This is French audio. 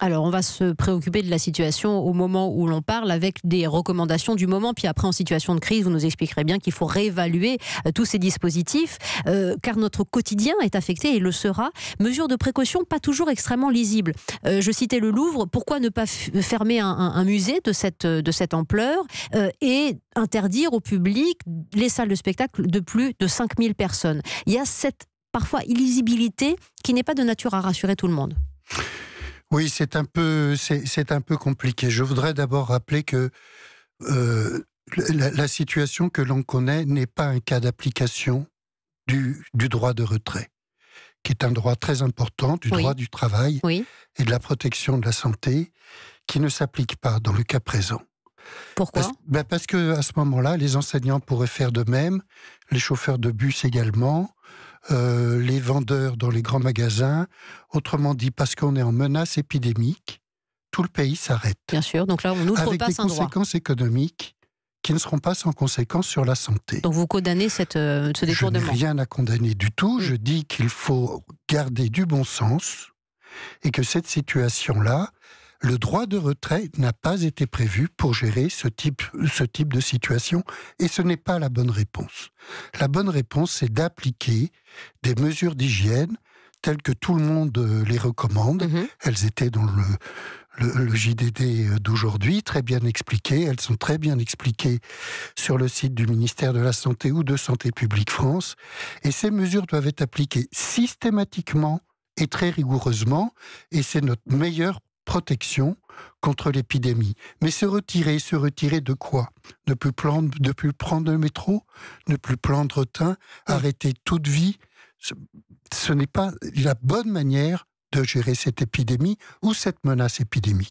Alors, on va se préoccuper de la situation au moment où l'on parle avec des recommandations du moment. Puis après, en situation de crise, vous nous expliquerez bien qu'il faut réévaluer euh, tous ces dispositifs, euh, car notre quotidien est affecté et le sera. Mesures de précaution pas toujours extrêmement lisibles. Euh, je citais le Louvre. Pourquoi ne pas fermer un, musée de cette, ampleur et interdire au public les salles de spectacle de plus de 5000 personnes Il y a cette parfois illisibilité qui n'est pas de nature à rassurer tout le monde. Oui, c'est un peu, c'est un peu compliqué. Je voudrais d'abord rappeler que euh, la, situation que l'on connaît n'est pas un cas d'application du, droit de retrait, qui est un droit très important du droit du travail et de la protection de la santé, qui ne s'applique pas dans le cas présent. Pourquoi parce, qu'à ben que à ce moment-là, les enseignants pourraient faire de même, les chauffeurs de bus également, euh, les vendeurs dans les grands magasins. Autrement dit, parce qu'on est en menace épidémique, tout le pays s'arrête. Bien sûr. Donc là, on pas sans conséquences économiques qui ne seront pas sans conséquences sur la santé. Donc vous condamnez cette, euh, ce détournement Je n'ai rien à condamner du tout. Mm. Je dis qu'il faut garder du bon sens et que cette situation-là, le droit de retrait n'a pas été prévu pour gérer ce type, ce type de situation et ce n'est pas la bonne réponse. La bonne réponse, c'est d'appliquer des mesures d'hygiène telles que tout le monde les recommande. Mhm. Elles étaient dans le, le, le, JDD d'aujourd'hui, très bien expliquées. Elles sont très bien expliquées sur le site du ministère de la Santé ou de Santé publique France. Et ces mesures doivent être appliquées systématiquement et très rigoureusement. Et c'est notre meilleure protection contre l'épidémie. Mais se retirer, se retirer de quoi ne plus, prendre, ne plus prendre le métro, ne plus prendre train, arrêter toute vie. ce n'est pas la bonne manière de gérer cette épidémie ou cette menace épidémique.